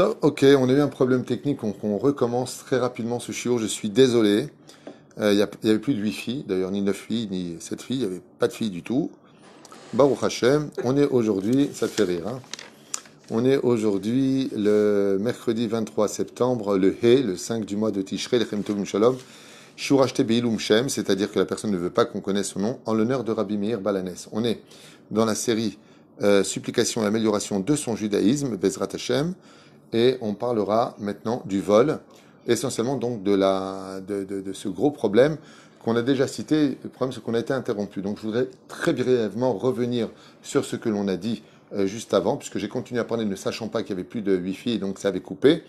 ok, on a eu un problème technique, on recommence très rapidement ce chiot, je suis désolé. Euh, il y n'y avait plus de 8 filles, d'ailleurs ni neuf filles, ni 7 filles, il n'y avait pas de filles du tout. Baruch Hashem, on est aujourd'hui, ça te fait rire, hein on est aujourd'hui le mercredi 23 septembre, le He, le 5 du mois de Tishrei, le Chem Shalom, Shem, c'est-à-dire que la personne ne veut pas qu'on connaisse son nom, en l'honneur de Rabbi Meir Balanes. On est dans la série euh, Supplication et amélioration de son judaïsme, Bezrat Hashem et on parlera maintenant du vol, essentiellement donc de, la, de, de, ce gros problème qu'on a déjà cité. Le problème, c'est qu'on a été interrompu. Donc, je voudrais très brièvement revenir sur ce que l'on a dit euh, juste avant, puisque j'ai continué à parler ne sachant pas qu'il y avait plus de Wi-Fi et donc ça avait coupé.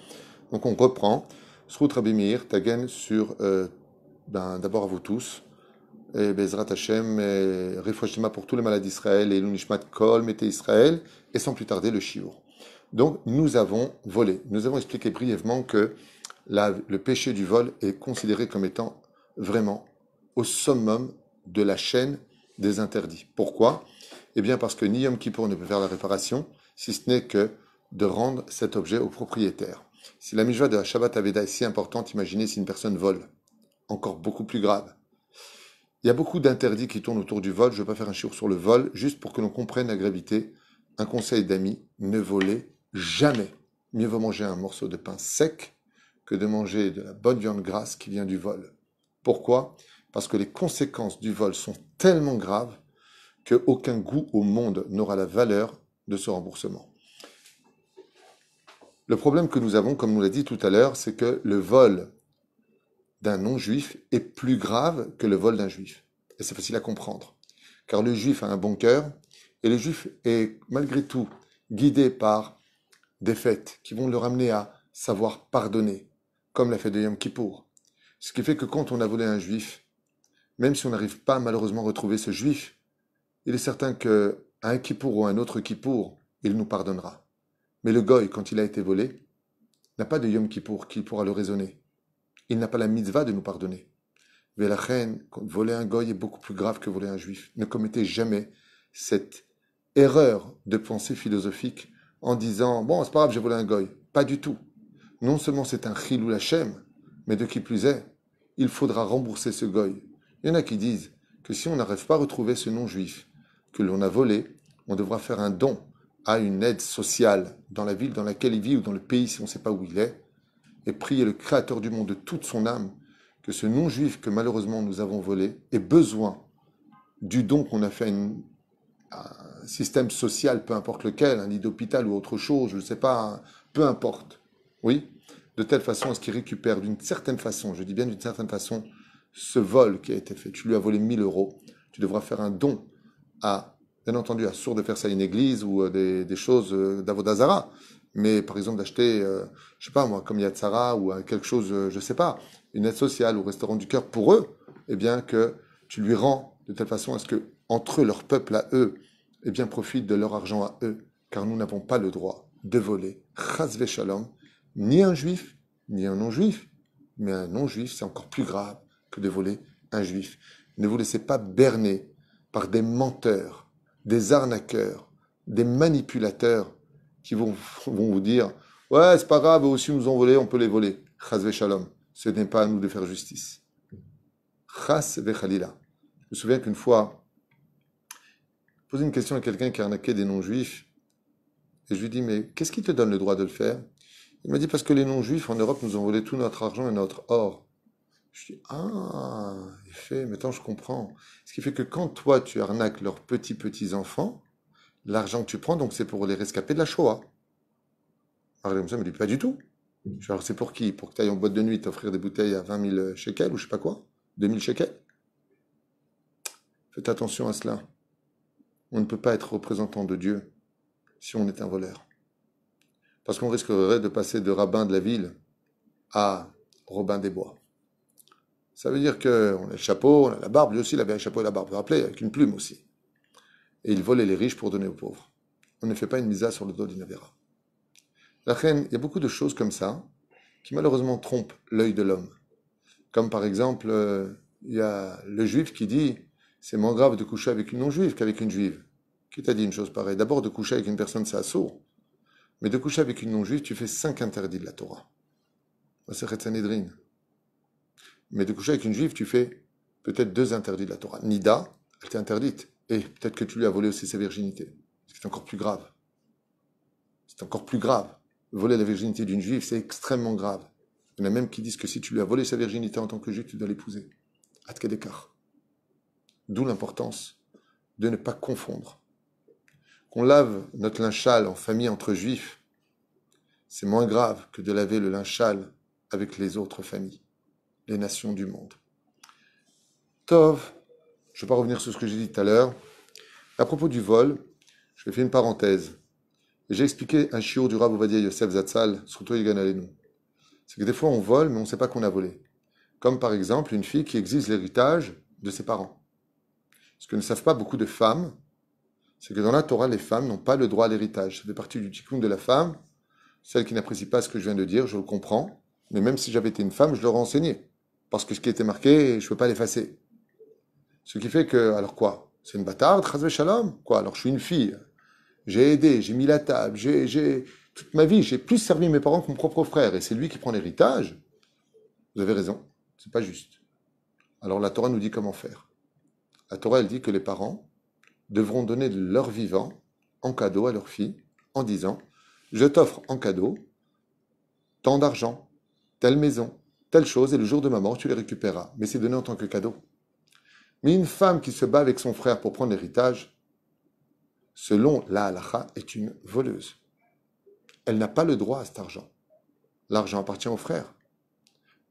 Donc, on reprend. Srout Tagen sur euh, ben, d'abord à vous tous. Et Bezrat Hashem, pour tous les malades d'Israël et l'Unishmat Kol, Mété Israël, et sans plus tarder le Chiour » Donc nous avons volé. Nous avons expliqué brièvement que le péché du vol est considéré comme étant vraiment au summum de la chaîne des interdits. Pourquoi Eh bien parce que ni qui pour ne peut faire la réparation, si ce n'est que de rendre cet objet au propriétaire. Si la joie de la Shabbat Aveda est si importante, imaginez si une personne vole. Encore beaucoup plus grave. Il y a beaucoup d'interdits qui tournent autour du vol. Je ne vais pas faire un chiffre sur le vol, juste pour que l'on comprenne la gravité. Un conseil d'amis, ne volez jamais mieux vaut manger un morceau de pain sec que de manger de la bonne viande grasse qui vient du vol. Pourquoi Parce que les conséquences du vol sont tellement graves qu'aucun goût au monde n'aura la valeur de ce remboursement. Le problème que nous avons, comme nous l'a dit tout à l'heure, c'est que le vol d'un non-juif est plus grave que le vol d'un juif. Et c'est facile à comprendre. Car le juif a un bon cœur, et le juif est malgré tout guidé par défaites qui vont le ramener à savoir pardonner, comme l'a fait de Yom Kippour. Ce qui fait que quand on a volé un juif, même si on n'arrive pas malheureusement à retrouver ce juif, il est certain que un Kippour ou un autre Kippour, il nous pardonnera. Mais le goy, quand il a été volé, n'a pas de Yom Kippour qui pourra le raisonner. Il n'a pas la mitzvah de nous pardonner. Mais la reine, voler un goy est beaucoup plus grave que voler un juif. Ne commettez jamais cette erreur de pensée philosophique en disant Bon, c'est pas grave, j'ai volé un goy. Pas du tout. Non seulement c'est un la lachem mais de qui plus est, il faudra rembourser ce goy. Il y en a qui disent que si on n'arrive pas à retrouver ce non-juif que l'on a volé, on devra faire un don à une aide sociale dans la ville dans laquelle il vit ou dans le pays si on ne sait pas où il est, et prier le Créateur du monde de toute son âme que ce non-juif que malheureusement nous avons volé ait besoin du don qu'on a fait à une un système social, peu importe lequel, un lit d'hôpital ou autre chose, je ne sais pas, peu importe. Oui, de telle façon à ce qu'il récupère d'une certaine façon, je dis bien d'une certaine façon, ce vol qui a été fait. Tu lui as volé 1000 euros, tu devras faire un don à, bien entendu, à sourd de faire ça à une église ou des, des choses euh, d'Avodazara, mais par exemple d'acheter, euh, je ne sais pas moi, comme Yatsara ou euh, quelque chose, je ne sais pas, une aide sociale ou restaurant du cœur pour eux, eh bien que tu lui rends de telle façon à ce que entre leur peuple à eux, et eh bien profitent de leur argent à eux, car nous n'avons pas le droit de voler, rasvé shalom, ni un juif, ni un non-juif. Mais un non-juif, c'est encore plus grave que de voler un juif. Ne vous laissez pas berner par des menteurs, des arnaqueurs, des manipulateurs qui vont, vous dire Ouais, c'est pas grave, eux aussi nous ont volé, on peut les voler. Chas shalom. Ce n'est pas à nous de faire justice. Chas Je me souviens qu'une fois, posé une question à quelqu'un qui arnaquait des non-juifs. Et je lui dis, mais qu'est-ce qui te donne le droit de le faire Il m'a dit, parce que les non-juifs en Europe nous ont volé tout notre argent et notre or. Je dis, ah, fait maintenant je comprends. Ce qui fait que quand toi, tu arnaques leurs petits-petits-enfants, l'argent que tu prends, donc c'est pour les rescaper de la Shoah. Alors, comme ça, me dit, pas du tout. Alors, c'est pour qui Pour que tu ailles en boîte de nuit t'offrir des bouteilles à 20 000 shekels ou je sais pas quoi 2000 shekels Faites attention à cela. On ne peut pas être représentant de Dieu si on est un voleur. Parce qu'on risquerait de passer de rabbin de la ville à Robin des Bois. Ça veut dire qu'on a le chapeau, on a la barbe. Lui aussi, il avait un chapeau et la barbe, vous vous rappelez, avec une plume aussi. Et il volait les riches pour donner aux pauvres. On ne fait pas une misa sur le dos d'une avéra. La reine, il y a beaucoup de choses comme ça qui malheureusement trompent l'œil de l'homme. Comme par exemple, euh, il y a le juif qui dit c'est moins grave de coucher avec une non-juive qu'avec une juive. Qui t'a dit une chose pareille D'abord, de coucher avec une personne, c'est assourd. Mais de coucher avec une non-juive, tu fais cinq interdits de la Torah. C'est Mais de coucher avec une juive, tu fais peut-être deux interdits de la Torah. Nida, elle t'est interdite. Et peut-être que tu lui as volé aussi sa virginité. C'est encore plus grave. C'est encore plus grave. Voler la virginité d'une juive, c'est extrêmement grave. Il y en a même qui disent que si tu lui as volé sa virginité en tant que juif, tu dois l'épouser. Atkedekar. D'où l'importance de ne pas confondre qu'on lave notre linchal en famille entre juifs, c'est moins grave que de laver le linchal avec les autres familles, les nations du monde. Tov, je ne vais pas revenir sur ce que j'ai dit tout à l'heure. À propos du vol, je vais faire une parenthèse. J'ai expliqué un chiot du Rav Ovadia Yosef Zatzal, surtout Alenou. C'est que des fois on vole, mais on ne sait pas qu'on a volé. Comme par exemple une fille qui exige l'héritage de ses parents. Ce que ne savent pas beaucoup de femmes, c'est que dans la Torah, les femmes n'ont pas le droit à l'héritage. Ça fait partie du tikkun de la femme. Celle qui n'apprécie pas ce que je viens de dire, je le comprends. Mais même si j'avais été une femme, je l'aurais enseigné. Parce que ce qui était marqué, je ne peux pas l'effacer. Ce qui fait que, alors quoi C'est une bâtarde, chazve shalom Quoi Alors je suis une fille. J'ai aidé, j'ai mis la table, j'ai, j'ai. Toute ma vie, j'ai plus servi mes parents que mon propre frère. Et c'est lui qui prend l'héritage. Vous avez raison. C'est pas juste. Alors la Torah nous dit comment faire. La Torah, elle dit que les parents, devront donner leur vivant en cadeau à leur fille en disant Je t'offre en cadeau tant d'argent, telle maison, telle chose, et le jour de ma mort, tu les récupéreras. Mais c'est donné en tant que cadeau. Mais une femme qui se bat avec son frère pour prendre l'héritage, selon la halacha, est une voleuse. Elle n'a pas le droit à cet argent. L'argent appartient au frère.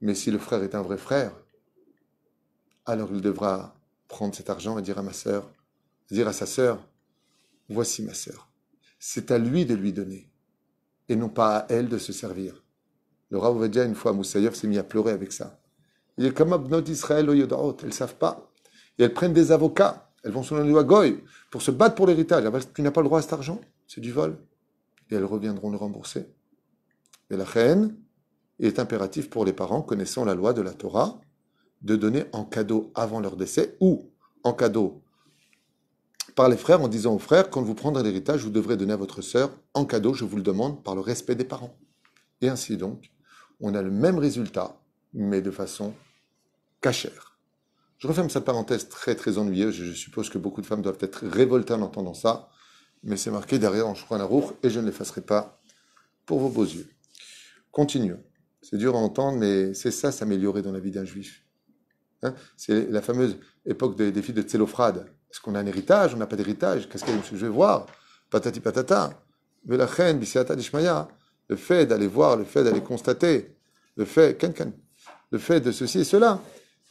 Mais si le frère est un vrai frère, alors il devra prendre cet argent et dire à ma sœur, dire à sa sœur, voici ma sœur. C'est à lui de lui donner, et non pas à elle de se servir. Le Rav Ovedia, une fois, Moussaïev s'est mis à pleurer avec ça. Il au elles ne savent pas. Et elles prennent des avocats, elles vont sur le Goy pour se battre pour l'héritage. Ah ben, tu n'as pas le droit à cet argent, c'est du vol. Et elles reviendront le rembourser. Et la reine est impératif pour les parents connaissant la loi de la Torah de donner en cadeau avant leur décès ou en cadeau par les frères en disant aux frères, quand vous prendrez l'héritage, vous devrez donner à votre sœur en cadeau, je vous le demande, par le respect des parents. Et ainsi donc, on a le même résultat, mais de façon cachère. Je referme cette parenthèse très très ennuyeuse, je suppose que beaucoup de femmes doivent être révoltées en entendant ça, mais c'est marqué derrière en en rouge et je ne l'effacerai pas pour vos beaux yeux. Continuons. C'est dur à entendre, mais c'est ça s'améliorer dans la vie d'un juif. Hein, c'est la fameuse époque des, des filles de Tselophrade, est-ce qu'on a un héritage On n'a pas d'héritage Qu'est-ce que je vais voir Patati patata. Mais la d'Ishmaya, le fait d'aller voir, le fait d'aller constater, le fait, le fait de ceci et cela,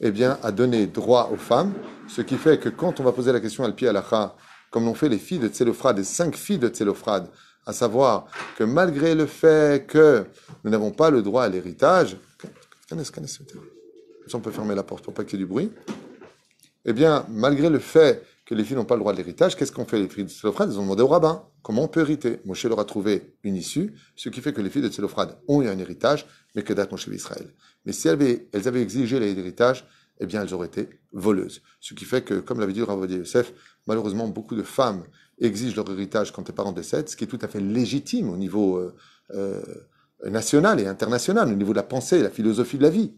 eh bien, a donné droit aux femmes, ce qui fait que quand on va poser la question à à comme l'ont fait les filles de Tselophrade, les cinq filles de Tselophrade, à savoir que malgré le fait que nous n'avons pas le droit à l'héritage, on peut fermer la porte pour pas qu'il y ait du bruit, eh bien, malgré le fait que les filles n'ont pas le droit de l'héritage, qu'est-ce qu'on fait les filles de Tselophrade Elles ont demandé au rabbin comment on peut hériter. Moshe leur a trouvé une issue, ce qui fait que les filles de Tselophrade ont eu un héritage, mais que date Moshe d'Israël. Mais si elles avaient, elles avaient exigé l'héritage, eh bien elles auraient été voleuses. Ce qui fait que, comme l'avait dit le rabbin Youssef, malheureusement beaucoup de femmes exigent leur héritage quand tes parents décèdent, ce qui est tout à fait légitime au niveau euh, euh, national et international, au niveau de la pensée, de la philosophie de la vie.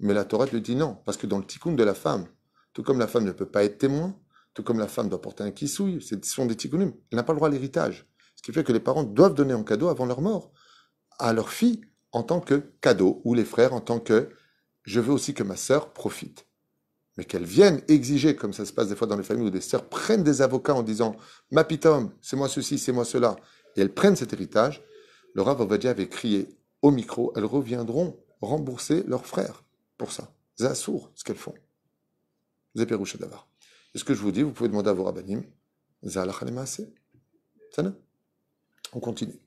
Mais la Torah te dit non, parce que dans le tikkun de la femme, tout comme la femme ne peut pas être témoin, tout comme la femme doit porter un kissouille, ce sont des tikkunim. Elle n'a pas le droit à l'héritage. Ce qui fait que les parents doivent donner en cadeau avant leur mort à leur fille en tant que cadeau, ou les frères en tant que je veux aussi que ma sœur profite. Mais qu'elles viennent exiger, comme ça se passe des fois dans les familles où des sœurs prennent des avocats en disant ma pitome, c'est moi ceci, c'est moi cela, et elles prennent cet héritage, le Rav avait crié au micro elles reviendront rembourser leurs frères pour ça. sourd ce qu'elles font. Zéperouchadavar ce que je vous dis, vous pouvez demander à vos rabbinim. On continue.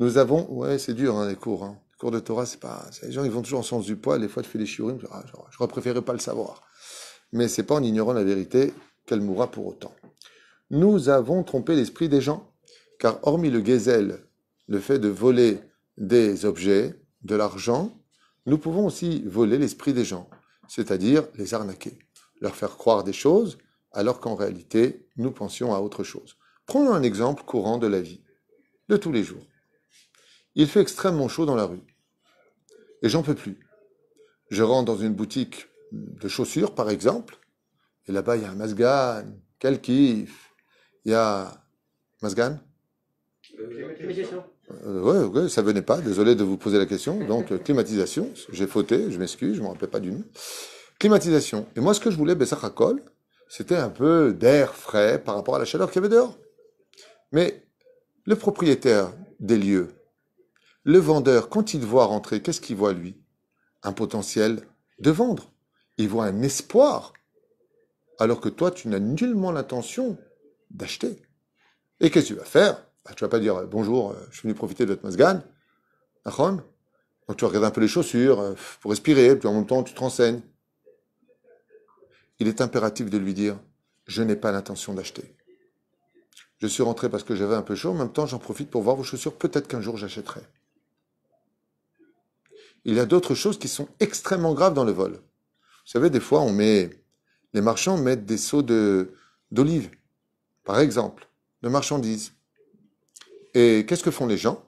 Nous avons, ouais, c'est dur hein, les cours. Hein. Les cours de Torah, c'est pas. Les gens, ils vont toujours en sens du poids. Des fois, tu fais des chiourines. Ah, je préférerais pas le savoir. Mais c'est pas en ignorant la vérité qu'elle mourra pour autant. Nous avons trompé l'esprit des gens, car hormis le gazelle, le fait de voler des objets, de l'argent, nous pouvons aussi voler l'esprit des gens, c'est-à-dire les arnaquer leur faire croire des choses, alors qu'en réalité, nous pensions à autre chose. Prenons un exemple courant de la vie, de tous les jours. Il fait extrêmement chaud dans la rue. Et j'en peux plus. Je rentre dans une boutique de chaussures, par exemple, et là-bas, il y a un Mazgan, quel kiff Il y a... Mazgan Climatisation. Euh, ça venait pas, désolé de vous poser la question. Donc, climatisation, j'ai fauté, je m'excuse, je ne me rappelle pas du nom climatisation. Et moi, ce que je voulais, racole. c'était un peu d'air frais par rapport à la chaleur qu'il y avait dehors. Mais le propriétaire des lieux, le vendeur, quand il voit rentrer, qu'est-ce qu'il voit lui Un potentiel de vendre. Il voit un espoir. Alors que toi, tu n'as nullement l'intention d'acheter. Et qu'est-ce que tu vas faire bah, Tu vas pas dire euh, bonjour, euh, je suis venu profiter de votre masgane. Donc tu regardes un peu les chaussures euh, pour respirer, puis en même temps tu te renseignes il est impératif de lui dire Je n'ai pas l'intention d'acheter. Je suis rentré parce que j'avais un peu chaud, en même temps j'en profite pour voir vos chaussures, peut-être qu'un jour j'achèterai. Il y a d'autres choses qui sont extrêmement graves dans le vol. Vous savez, des fois on met. Les marchands mettent des seaux d'olives, par exemple, de marchandises. Et qu'est-ce que font les gens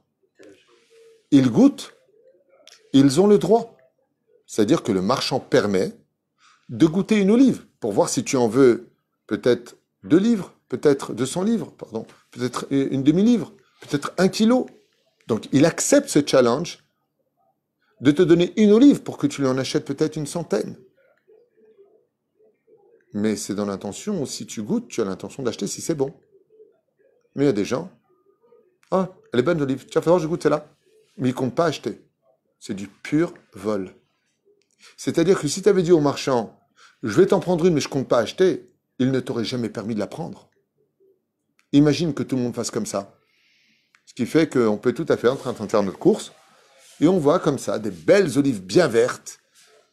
Ils goûtent. Ils ont le droit. C'est-à-dire que le marchand permet de goûter une olive pour voir si tu en veux peut-être deux livres, peut-être 200 livres, pardon, peut-être une demi-livre, peut-être un kilo. Donc il accepte ce challenge de te donner une olive pour que tu lui en achètes peut-être une centaine. Mais c'est dans l'intention, si tu goûtes, tu as l'intention d'acheter si c'est bon. Mais il y a des gens, ah, elle est bonne l'olive, tiens, fais je goûte celle-là. Mais ils ne comptent pas acheter. C'est du pur vol. C'est-à-dire que si tu avais dit au marchand, je vais t'en prendre une, mais je compte pas acheter. Il ne t'aurait jamais permis de la prendre. Imagine que tout le monde fasse comme ça. Ce qui fait qu'on peut tout à fait en train de faire notre course. Et on voit comme ça des belles olives bien vertes.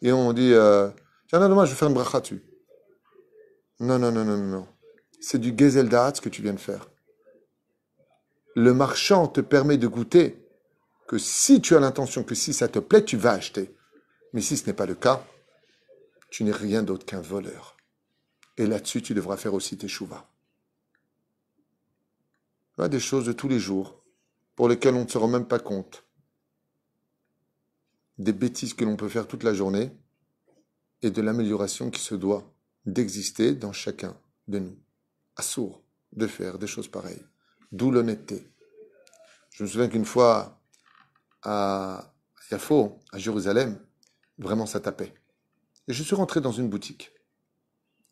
Et on dit euh, Tiens, non, non, moi, je vais faire une bracha dessus. Non, non, non, non, non. C'est du Gezeldat ce que tu viens de faire. Le marchand te permet de goûter que si tu as l'intention, que si ça te plaît, tu vas acheter. Mais si ce n'est pas le cas, tu n'es rien d'autre qu'un voleur. Et là-dessus, tu devras faire aussi tes chouvas. Des choses de tous les jours pour lesquelles on ne se rend même pas compte. Des bêtises que l'on peut faire toute la journée et de l'amélioration qui se doit d'exister dans chacun de nous. À sourd de faire des choses pareilles. D'où l'honnêteté. Je me souviens qu'une fois à Yafo, à Jérusalem, vraiment ça tapait. Et je suis rentré dans une boutique.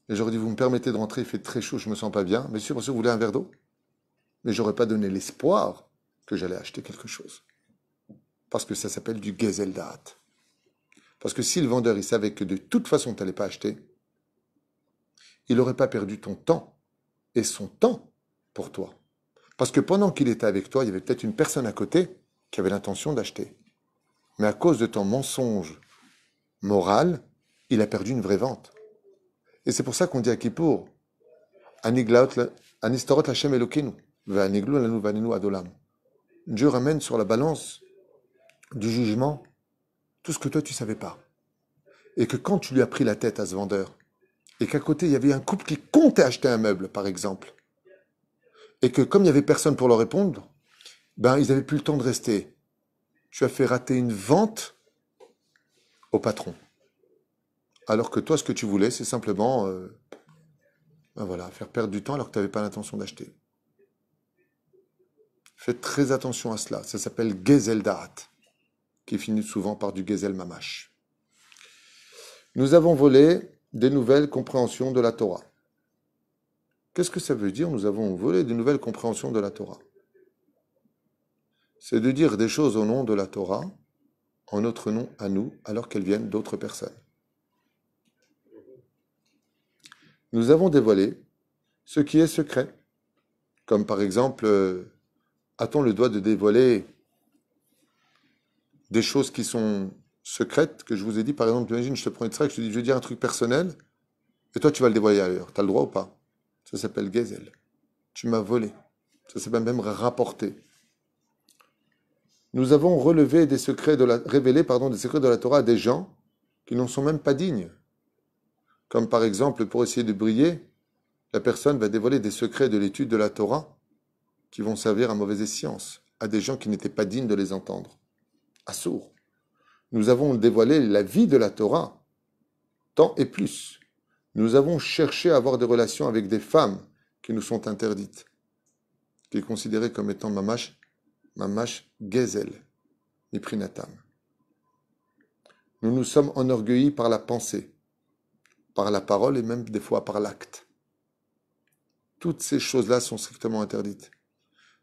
Et j'aurais dit, vous me permettez de rentrer, il fait très chaud, je me sens pas bien. Monsieur, monsieur, vous voulez un verre d'eau Mais j'aurais pas donné l'espoir que j'allais acheter quelque chose. Parce que ça s'appelle du gezeldat. Parce que si le vendeur, il savait que de toute façon, tu n'allais pas acheter, il n'aurait pas perdu ton temps et son temps pour toi. Parce que pendant qu'il était avec toi, il y avait peut-être une personne à côté qui avait l'intention d'acheter. Mais à cause de ton mensonge moral, il a perdu une vraie vente. Et c'est pour ça qu'on dit à Kippour, Anistorot Hashem Adolam. Dieu ramène sur la balance du jugement tout ce que toi tu ne savais pas. Et que quand tu lui as pris la tête à ce vendeur, et qu'à côté il y avait un couple qui comptait acheter un meuble, par exemple, et que comme il n'y avait personne pour leur répondre, ben ils n'avaient plus le temps de rester. Tu as fait rater une vente au patron alors que toi, ce que tu voulais, c'est simplement euh, ben voilà, faire perdre du temps alors que tu n'avais pas l'intention d'acheter. Faites très attention à cela. Ça s'appelle Gezel qui finit souvent par du Gezel Mamash. Nous avons volé des nouvelles compréhensions de la Torah. Qu'est-ce que ça veut dire Nous avons volé des nouvelles compréhensions de la Torah. C'est de dire des choses au nom de la Torah, en notre nom à nous, alors qu'elles viennent d'autres personnes. nous avons dévoilé ce qui est secret. Comme par exemple, euh, a-t-on le droit de dévoiler des choses qui sont secrètes, que je vous ai dit, par exemple, imagine, je te prends une traque, je te dis, je vais dire un truc personnel, et toi, tu vas le dévoiler ailleurs. Tu as le droit ou pas Ça s'appelle gazelle, Tu m'as volé. Ça s'appelle même rapporté. Nous avons relevé des secrets de la, révélé pardon, des secrets de la Torah à des gens qui n'en sont même pas dignes. Comme par exemple, pour essayer de briller, la personne va dévoiler des secrets de l'étude de la Torah qui vont servir à mauvaise sciences, à des gens qui n'étaient pas dignes de les entendre. À sourd. Nous avons dévoilé la vie de la Torah, tant et plus. Nous avons cherché à avoir des relations avec des femmes qui nous sont interdites, qui est considérée comme étant mamache, mamash gezel, niprinatam. Nous nous sommes enorgueillis par la pensée, par la parole et même des fois par l'acte. Toutes ces choses-là sont strictement interdites.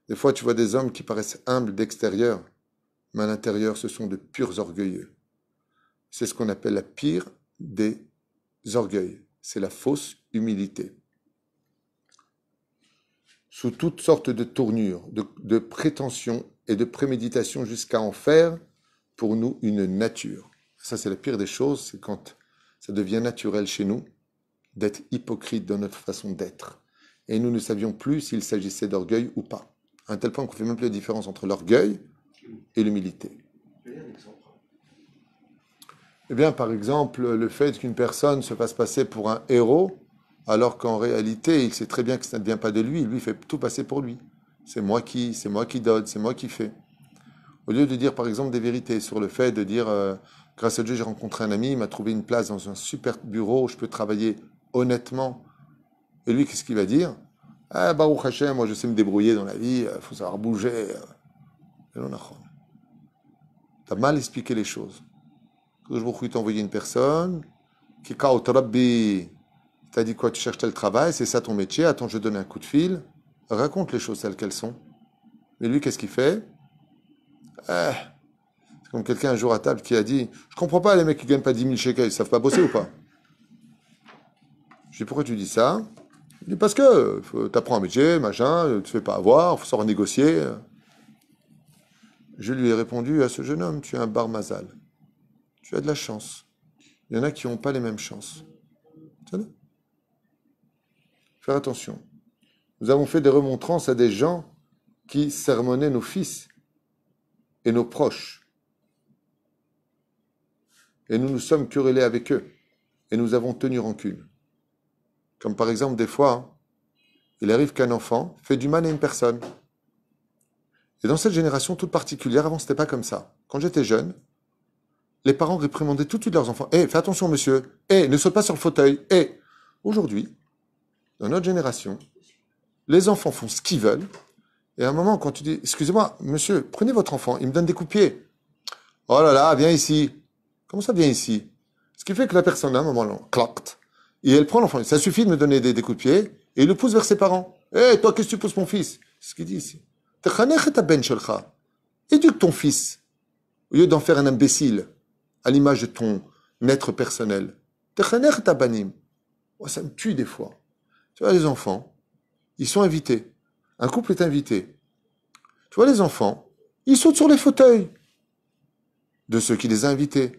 Des fois, tu vois des hommes qui paraissent humbles d'extérieur, mais à l'intérieur, ce sont de purs orgueilleux. C'est ce qu'on appelle la pire des orgueils. C'est la fausse humilité. Sous toutes sortes de tournures, de, de prétentions et de préméditations jusqu'à en faire pour nous une nature. Ça, c'est la pire des choses, c'est quand ça devient naturel chez nous d'être hypocrite dans notre façon d'être. Et nous ne savions plus s'il s'agissait d'orgueil ou pas. À un tel point qu'on ne fait même plus la différence entre l'orgueil et l'humilité. Eh bien, par exemple, le fait qu'une personne se fasse passer pour un héros, alors qu'en réalité, il sait très bien que ça ne vient pas de lui, il lui fait tout passer pour lui. C'est moi qui, c'est moi qui donne, c'est moi qui fais. Au lieu de dire, par exemple, des vérités sur le fait de dire euh, Grâce à Dieu, j'ai rencontré un ami, il m'a trouvé une place dans un super bureau où je peux travailler honnêtement. Et lui, qu'est-ce qu'il va dire Ah, Baruch Hashem, moi je sais me débrouiller dans la vie, il euh, faut savoir bouger. Et l'on T'as mal expliqué les choses. Que je vous t'envoyer une personne qui as dit quoi Tu cherches tel travail, c'est ça ton métier, attends, je donne un coup de fil. Raconte les choses telles qu'elles sont. Mais lui, qu'est-ce qu'il fait ah, comme quelqu'un un jour à table qui a dit Je comprends pas les mecs qui gagnent pas 10 000 shekels, ils savent pas bosser ou pas Je dis Pourquoi tu dis ça Il dit Parce que euh, tu apprends un métier, machin, euh, tu fais pas avoir, faut savoir négocier. Je lui ai répondu à ce jeune homme Tu es un barmazal. Tu as de la chance. Il y en a qui n'ont pas les mêmes chances. Faire attention. Nous avons fait des remontrances à des gens qui sermonnaient nos fils et nos proches et nous nous sommes querellés avec eux, et nous avons tenu rancune. Comme par exemple des fois, il arrive qu'un enfant fait du mal à une personne. Et dans cette génération toute particulière, avant n'était pas comme ça. Quand j'étais jeune, les parents réprimandaient tout de suite leurs enfants. Eh, fais attention monsieur, eh, ne saute pas sur le fauteuil, eh. Aujourd'hui, dans notre génération, les enfants font ce qu'ils veulent. Et à un moment, quand tu dis, excusez-moi, monsieur, prenez votre enfant, il me donne des coups de pied. Oh là là, viens ici. Comment ça vient ici Ce qui fait que la personne, à un moment, claque, et elle prend l'enfant. Ça suffit de me donner des, coups de pied, et il le pousse vers ses parents. Hé, eh, toi, qu'est-ce que tu pousses mon fils C'est ce qu'il dit ici. Ben Éduque ton fils, au lieu d'en faire un imbécile, à l'image de ton maître personnel. Oh, ça me tue des fois. Tu vois, les enfants, ils sont invités. Un couple est invité. Tu vois, les enfants, ils sautent sur les fauteuils de ceux qui les ont invités.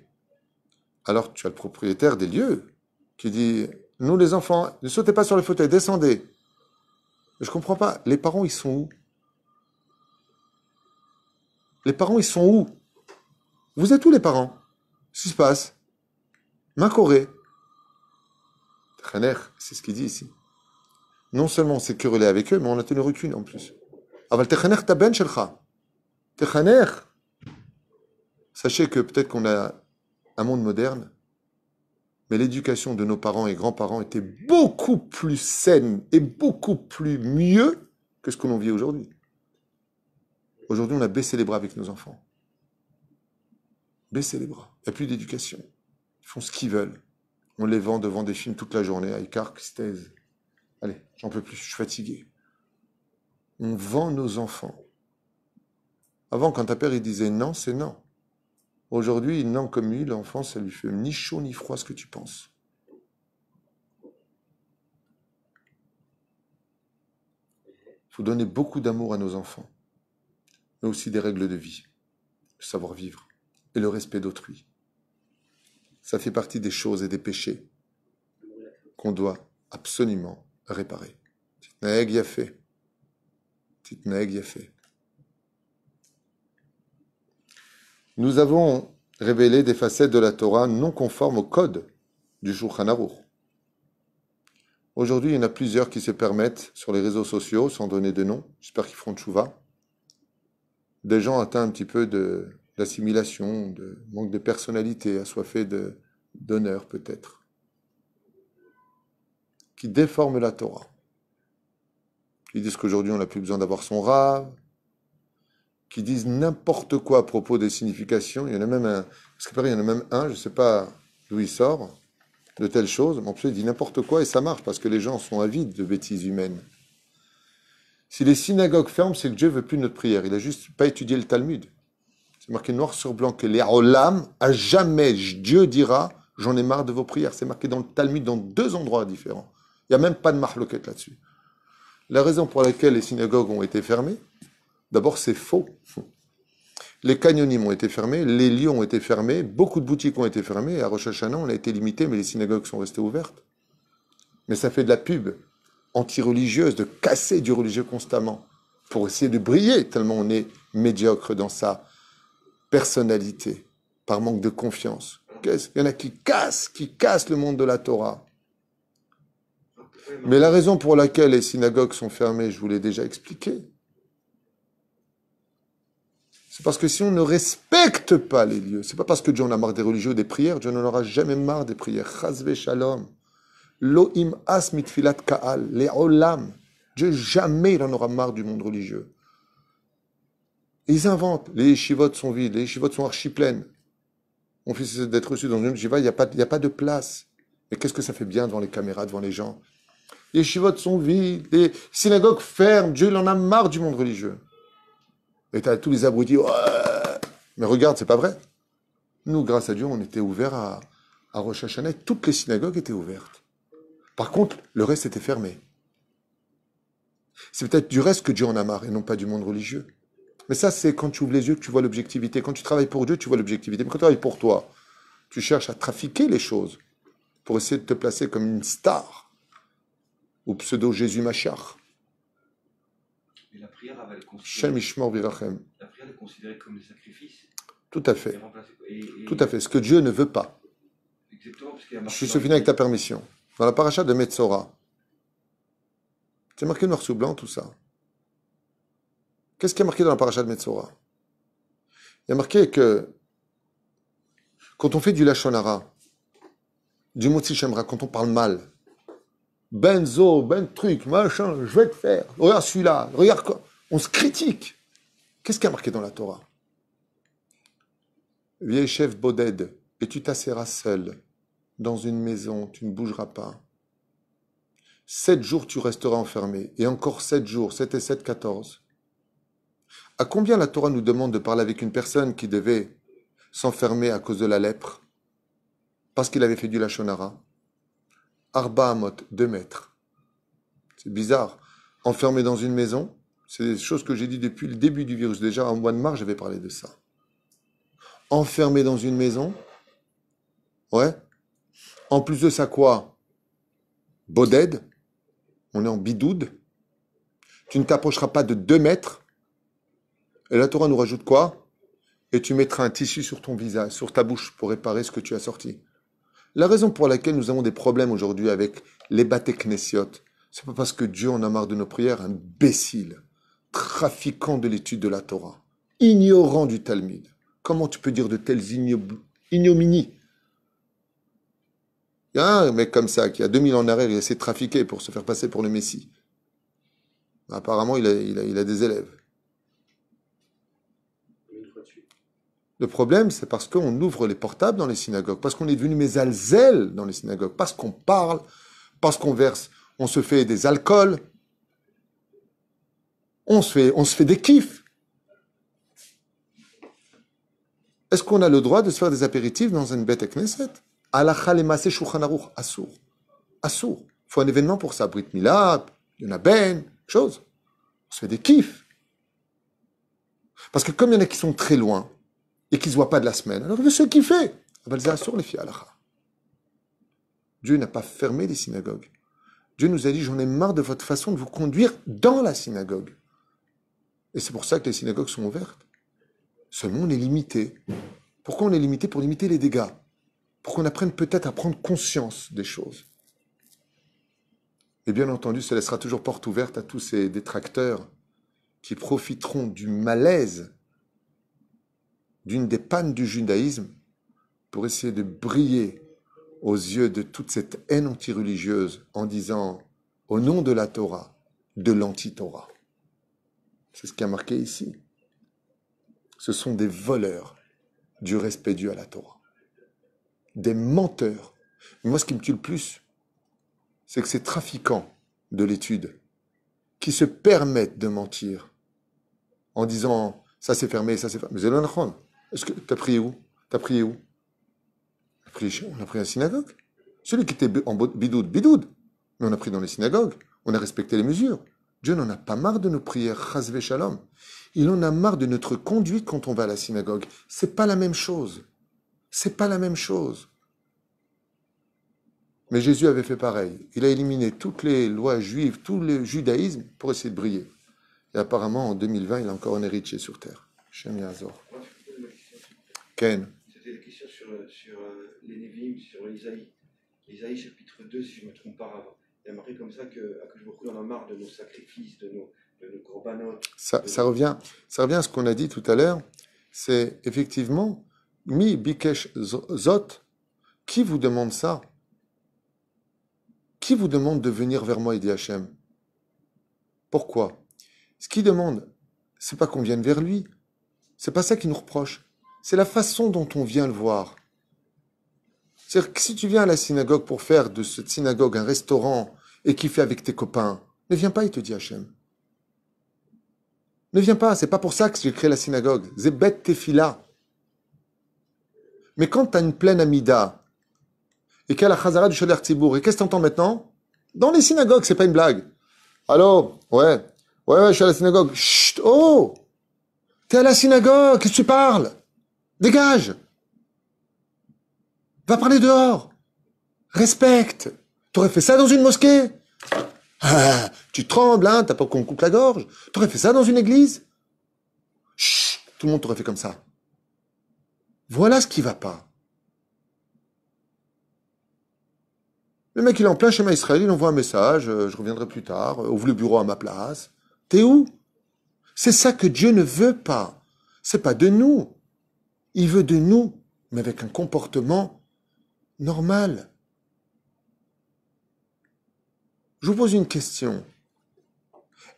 Alors tu as le propriétaire des lieux qui dit Nous les enfants, ne sautez pas sur le fauteuil, descendez. Je ne comprends pas. Les parents, ils sont où Les parents, ils sont où Vous êtes où les parents Qu'est-ce qui se passe Ma Macoré. c'est ce qu'il dit ici. Non seulement c'est s'est avec eux, mais on a tenu recul en plus. Aval ah, bah, Techaner ben Sachez que peut-être qu'on a un monde moderne, mais l'éducation de nos parents et grands-parents était beaucoup plus saine et beaucoup plus mieux que ce que l'on vit aujourd'hui. Aujourd'hui, on a baissé les bras avec nos enfants. Baissé les bras. Il n'y a plus d'éducation. Ils font ce qu'ils veulent. On les vend devant des films toute la journée, à Icar, Allez, j'en peux plus, je suis fatigué. On vend nos enfants. Avant, quand ta père il disait non, c'est non. Aujourd'hui, il n'en comme lui, l'enfant, ça lui fait ni chaud ni froid ce que tu penses. Il faut donner beaucoup d'amour à nos enfants, mais aussi des règles de vie, le savoir-vivre et le respect d'autrui. Ça fait partie des choses et des péchés qu'on doit absolument réparer. Titnaeg y a fait. nous avons révélé des facettes de la Torah non conformes au code du jour Aruch. Aujourd'hui, il y en a plusieurs qui se permettent sur les réseaux sociaux, sans donner de nom, j'espère qu'ils feront chouva, des gens atteints un petit peu d'assimilation, de, de manque de personnalité, assoiffés d'honneur peut-être, qui déforment la Torah. Ils disent qu'aujourd'hui on n'a plus besoin d'avoir son rave, qui disent n'importe quoi à propos des significations. Il y en a même un, même un, je ne sais pas d'où il sort, de telles choses. Mon il dit n'importe quoi et ça marche parce que les gens sont avides de bêtises humaines. Si les synagogues ferment, c'est que Dieu veut plus notre prière. Il n'a juste pas étudié le Talmud. C'est marqué noir sur blanc que les olam, à jamais Dieu dira j'en ai marre de vos prières. C'est marqué dans le Talmud dans deux endroits différents. Il n'y a même pas de marloquette là-dessus. La raison pour laquelle les synagogues ont été fermées, D'abord, c'est faux. Les canyonimes ont été fermés, les lieux ont été fermés, beaucoup de boutiques ont été fermées, à Rosh on a été limité, mais les synagogues sont restées ouvertes. Mais ça fait de la pub anti-religieuse, de casser du religieux constamment, pour essayer de briller, tellement on est médiocre dans sa personnalité, par manque de confiance. Il y en a qui cassent, qui cassent le monde de la Torah. Mais la raison pour laquelle les synagogues sont fermées, je vous l'ai déjà expliqué, c'est parce que si on ne respecte pas les lieux, c'est pas parce que Dieu en a marre des religieux des prières, Dieu n'en aura jamais marre des prières. Chazve shalom. Lo'im as mitfilat ka'al. Le'olam. Dieu jamais il en aura marre du monde religieux. ils inventent. Les chivotes sont vides, les Shivot sont archi pleines. fait fils d'être reçu dans une shiva, il n'y a, pas, a pas de place. Mais qu'est-ce que ça fait bien devant les caméras, devant les gens Les Shivot sont vides, les synagogues fermes, Dieu il en a marre du monde religieux. Et as tous les abrutis. Mais regarde, c'est pas vrai. Nous, grâce à Dieu, on était ouverts à, à Toutes les synagogues étaient ouvertes. Par contre, le reste était fermé. C'est peut-être du reste que Dieu en a marre et non pas du monde religieux. Mais ça, c'est quand tu ouvres les yeux que tu vois l'objectivité. Quand tu travailles pour Dieu, tu vois l'objectivité. Mais quand tu travailles pour toi, tu cherches à trafiquer les choses pour essayer de te placer comme une star ou pseudo-Jésus Machar comme Tout à fait. Tout à fait. Ce que Dieu ne veut pas. Je suis fini avec ta permission. Dans la paracha de Metzora, c'est marqué noir sous blanc tout ça. Qu'est-ce qui est marqué dans la paracha de Metzora Il y a marqué que quand on fait du lachonara, du motzi quand on parle mal, benzo, ben truc, machin, je vais te faire, regarde celui-là, regarde quoi. On se critique. Qu'est-ce qui a marqué dans la Torah Vieil chef Boded, et tu t'asseras seul dans une maison, tu ne bougeras pas. Sept jours tu resteras enfermé, et encore sept jours, sept et sept, quatorze. À combien la Torah nous demande de parler avec une personne qui devait s'enfermer à cause de la lèpre, parce qu'il avait fait du lachonara Arba Amot, deux mètres. C'est bizarre. Enfermé dans une maison, c'est des choses que j'ai dit depuis le début du virus. Déjà, en mois de mars, j'avais parlé de ça. Enfermé dans une maison. Ouais. En plus de ça, quoi Boded. On est en bidoude. Tu ne t'approcheras pas de deux mètres. Et la Torah nous rajoute quoi Et tu mettras un tissu sur ton visage, sur ta bouche, pour réparer ce que tu as sorti. La raison pour laquelle nous avons des problèmes aujourd'hui avec les batechnésiotes, ce c'est pas parce que Dieu en a marre de nos prières, imbécile trafiquant de l'étude de la Torah, ignorant du Talmud. Comment tu peux dire de telles ignominies Il y a un mec comme ça qui, a 2000 en arrière, il s'est trafiqué pour se faire passer pour le Messie. Apparemment, il a, des élèves. Le problème, c'est parce qu'on ouvre les portables dans les synagogues, parce qu'on est devenu mesalzel dans les synagogues, parce qu'on parle, parce qu'on verse, on se fait des alcools, on se fait, on se fait des kiffs. Est-ce qu'on a le droit de se faire des apéritifs dans une bête à Knesset assour. Il faut un événement pour ça. Brit Mila, il y ben, chose. On se fait des kiffs. Parce que comme il y en a qui sont très loin et qui ne se voient pas de la semaine, alors ils veulent se kiffer. les filles, Dieu n'a pas fermé les synagogues. Dieu nous a dit, j'en ai marre de votre façon de vous conduire dans la synagogue. Et c'est pour ça que les synagogues sont ouvertes. Seulement, on est limité. Pourquoi on est limité Pour limiter les dégâts. Pour qu'on apprenne peut-être à prendre conscience des choses. Et bien entendu, ça laissera toujours porte ouverte à tous ces détracteurs qui profiteront du malaise, d'une des pannes du judaïsme, pour essayer de briller aux yeux de toute cette haine anti-religieuse en disant, au nom de la Torah, de l'anti-Torah. C'est ce qui a marqué ici. Ce sont des voleurs du respect dû à la Torah. Des menteurs. moi, ce qui me tue le plus, c'est que ces trafiquants de l'étude qui se permettent de mentir en disant ça c'est fermé, ça c'est fermé. Mais Khan, est-ce que t'as prié où T'as prié où on a, prié, on a à la synagogue. Celui qui était en bidoud, bidoud. Mais on a pris dans les synagogues. On a respecté les mesures. Dieu n'en a pas marre de nos prières, shalom. Il en a marre de notre conduite quand on va à la synagogue. C'est pas la même chose. C'est pas la même chose. Mais Jésus avait fait pareil. Il a éliminé toutes les lois juives, tout le judaïsme pour essayer de briller. Et apparemment, en 2020, il a encore un héritier sur terre. Ken. C'était la question sur, euh, euh, les sur Isaïe. Isaïe chapitre 2, si je ne me trompe pas, avant comme ça que, marre de nos sacrifices, de nos, Ça, revient, ça revient à ce qu'on a dit tout à l'heure. C'est effectivement, mi bikesh zot, qui vous demande ça Qui vous demande de venir vers moi et Pourquoi Ce qu'il demande, c'est pas qu'on vienne vers lui. C'est pas ça qui nous reproche. C'est la façon dont on vient le voir. C'est-à-dire que si tu viens à la synagogue pour faire de cette synagogue un restaurant et kiffer avec tes copains, ne viens pas, il te dit Hachem. Ne viens pas, c'est pas pour ça que j'ai créé la synagogue. Zébet tefila. Mais quand tu as une pleine amida, et a la chazara du Shodar Tibour, et qu'est-ce que entends maintenant Dans les synagogues, c'est pas une blague. Allô Ouais. Ouais, ouais, je suis à la synagogue. Chut Oh T'es à la synagogue, qu'est-ce que tu parles Dégage Va parler dehors. Respecte. T'aurais fait ça dans une mosquée ah, Tu trembles, hein, t'as pas qu'on coupe la gorge. T'aurais fait ça dans une église Chut, tout le monde t'aurait fait comme ça. Voilà ce qui va pas. Le mec, il est en plein chemin Israël, il envoie un message, euh, je reviendrai plus tard, euh, ouvre le bureau à ma place. T'es où C'est ça que Dieu ne veut pas. C'est pas de nous. Il veut de nous, mais avec un comportement normal. Je vous pose une question.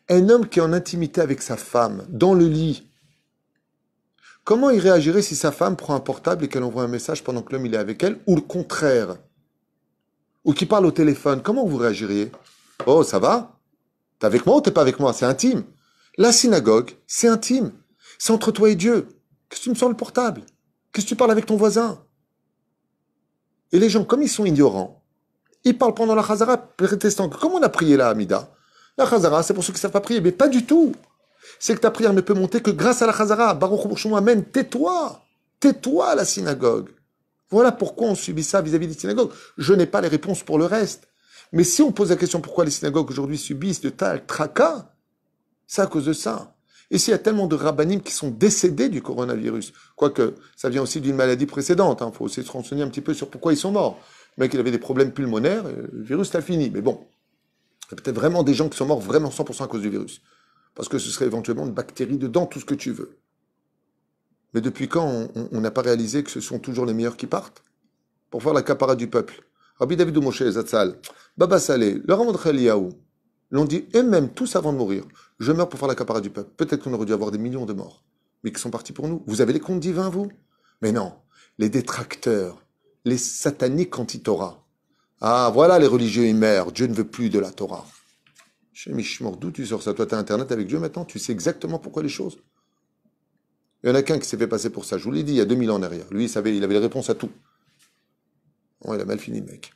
Un homme qui est en intimité avec sa femme, dans le lit, comment il réagirait si sa femme prend un portable et qu'elle envoie un message pendant que l'homme il est avec elle, ou le contraire Ou qui parle au téléphone, comment vous réagiriez Oh, ça va T'es avec moi ou t'es pas avec moi C'est intime. La synagogue, c'est intime. C'est entre toi et Dieu. Qu'est-ce que tu me sens le portable Qu'est-ce que tu parles avec ton voisin et les gens, comme ils sont ignorants, ils parlent pendant la Khazara prétestant que comme on a prié la Hamida, la Khazara, c'est pour ceux qui ne savent pas prier, mais pas du tout. C'est que ta prière ne peut monter que grâce à la Khazara. Baruch Amen, tais-toi. Tais-toi la synagogue. Voilà pourquoi on subit ça vis-à-vis -vis des synagogues. Je n'ai pas les réponses pour le reste. Mais si on pose la question pourquoi les synagogues aujourd'hui subissent de tels tracas, c'est à cause de ça. Ici, il y a tellement de rabbinim qui sont décédés du coronavirus. Quoique, ça vient aussi d'une maladie précédente. Il hein, faut aussi se renseigner un petit peu sur pourquoi ils sont morts. Le mec, il avait des problèmes pulmonaires, euh, le virus l'a fini. Mais bon, il y a peut-être vraiment des gens qui sont morts vraiment 100% à cause du virus. Parce que ce serait éventuellement une bactérie dedans, tout ce que tu veux. Mais depuis quand on n'a pas réalisé que ce sont toujours les meilleurs qui partent Pour faire la capara du peuple. Rabbi David Moshe Zatzal, Baba Saleh, Laurent Khaliaou, l'ont dit eux-mêmes, tous avant de mourir, je meurs pour faire la capara du peuple. Peut-être qu'on aurait dû avoir des millions de morts, mais qui sont partis pour nous. Vous avez les comptes divins, vous Mais non, les détracteurs, les sataniques anti-Torah. Ah, voilà les religieux, ils meurent, Dieu ne veut plus de la Torah. mort d'où tu sors ça Toi, tu Internet avec Dieu maintenant, tu sais exactement pourquoi les choses. Il y en a qu'un qui s'est fait passer pour ça, je vous l'ai dit, il y a 2000 ans en arrière. Lui, il, savait, il avait les réponses à tout. Oh, il a mal fini, mec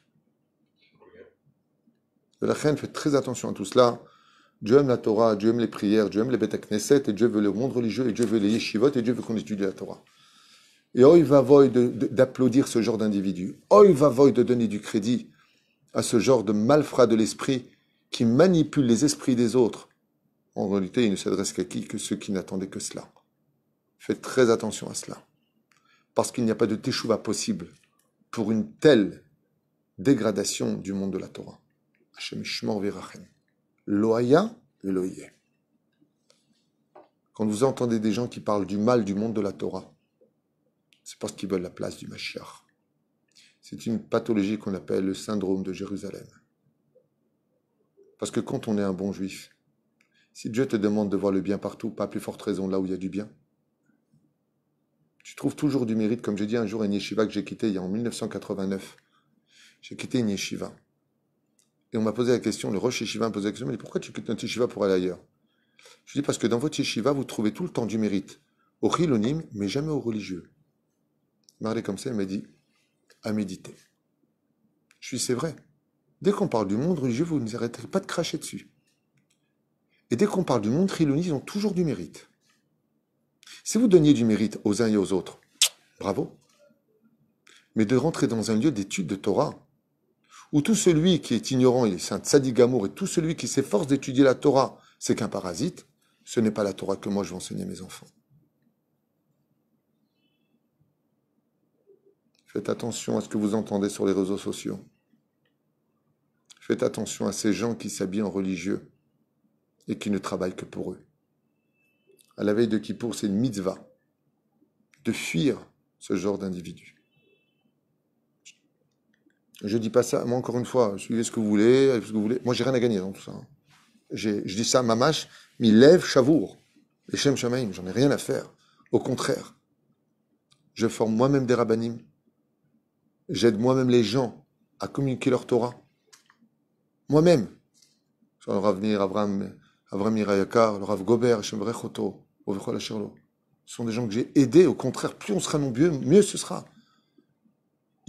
la reine, fait très attention à tout cela. Dieu aime la Torah, Dieu aime les prières, Dieu aime les bêtes Knesset, et Dieu veut le monde religieux, et Dieu veut les yeshivot, et Dieu veut qu'on étudie la Torah. Et il va d'applaudir ce genre d'individu. Oh il va de donner du crédit à ce genre de malfrat de l'esprit qui manipule les esprits des autres. En réalité, il ne s'adresse qu'à qui que ceux qui n'attendaient que cela. Faites très attention à cela. Parce qu'il n'y a pas de teshuva possible pour une telle dégradation du monde de la Torah. Loaya Quand vous entendez des gens qui parlent du mal du monde de la Torah, c'est parce qu'ils veulent la place du Mashiach. C'est une pathologie qu'on appelle le syndrome de Jérusalem. Parce que quand on est un bon juif, si Dieu te demande de voir le bien partout, pas plus forte raison là où il y a du bien. Tu trouves toujours du mérite, comme j'ai dit un jour à une yeshiva que j'ai quitté il y a en 1989. J'ai quitté une yeshiva et on m'a posé la question, le Roche Yeshiva m'a posé la question, dit, pourquoi tu quittes notre Yeshiva pour aller ailleurs Je dis parce que dans votre Yeshiva, vous trouvez tout le temps du mérite au chilonim, mais jamais au religieux. regardé comme ça, il m'a dit à méditer. Je suis c'est vrai. Dès qu'on parle du monde religieux, vous ne arrêterez pas de cracher dessus. Et dès qu'on parle du monde chilonyme, ils ont toujours du mérite. Si vous donniez du mérite aux uns et aux autres, bravo. Mais de rentrer dans un lieu d'étude de Torah, où tout celui qui est ignorant, il est un tzadigamour, et tout celui qui s'efforce d'étudier la Torah, c'est qu'un parasite, ce n'est pas la Torah que moi je vais enseigner à mes enfants. Faites attention à ce que vous entendez sur les réseaux sociaux. Faites attention à ces gens qui s'habillent en religieux et qui ne travaillent que pour eux. À la veille de Kippour, c'est une mitzvah de fuir ce genre d'individus. Je dis pas ça, moi encore une fois, suivez ce que vous voulez, ce que vous voulez. Moi j'ai rien à gagner dans tout ça. Hein. Je dis ça, mamache mi lève chavour. les Shem Shamaim, j'en ai rien à faire. Au contraire, je forme moi-même des rabbinim. J'aide moi-même les gens à communiquer leur Torah. Moi-même. le Avram, Avram le Rav Gobert, Shem Ovechol Ce sont des gens que j'ai aidés. Au contraire, plus on sera nombreux, mieux ce sera.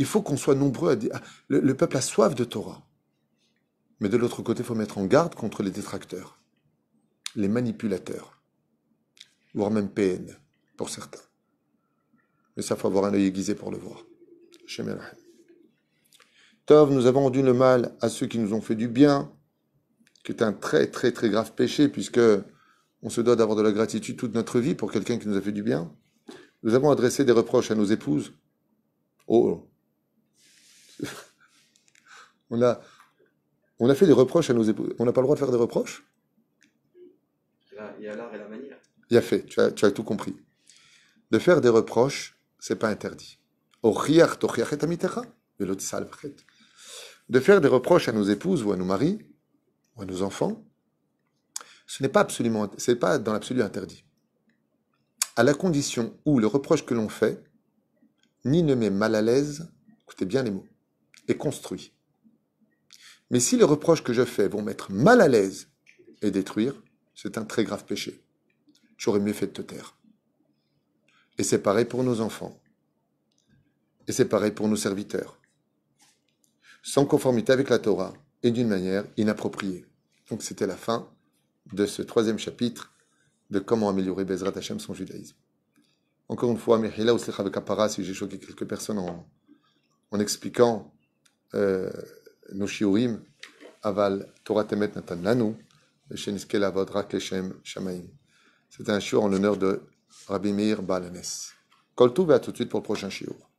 Il faut qu'on soit nombreux à dire. Le, peuple a soif de Torah. Mais de l'autre côté, il faut mettre en garde contre les détracteurs, les manipulateurs, voire même PN pour certains. Mais ça, il faut avoir un œil aiguisé pour le voir. Tov, nous avons rendu le mal à ceux qui nous ont fait du bien, qui est un très très très grave péché, puisque on se doit d'avoir de la gratitude toute notre vie pour quelqu'un qui nous a fait du bien. Nous avons adressé des reproches à nos épouses. Oh, on a, on a fait des reproches à nos épouses. On n'a pas le droit de faire des reproches Il y a l'art et la manière. Il y a fait, tu as, tout compris. De faire des reproches, c'est pas interdit. De faire des reproches à nos épouses ou à nos maris ou à nos enfants, ce n'est pas absolument, c'est pas dans l'absolu interdit. À la condition où le reproche que l'on fait ni ne met mal à l'aise, écoutez bien les mots, est construit. Mais si les reproches que je fais vont mettre mal à l'aise et détruire, c'est un très grave péché. J'aurais mieux fait de te taire. Et c'est pareil pour nos enfants. Et c'est pareil pour nos serviteurs. Sans conformité avec la Torah et d'une manière inappropriée. Donc c'était la fin de ce troisième chapitre de comment améliorer Bezrat Hashem son judaïsme. Encore une fois, Mihila ou Kapara, si j'ai choqué quelques personnes en, en expliquant euh, nos shiurim, aval, Torah temet natan lanu, shamayim. C'est un shiur en l'honneur de Rabbi Meir Balanes. Koltouv, à tout de suite pour le prochain shiur.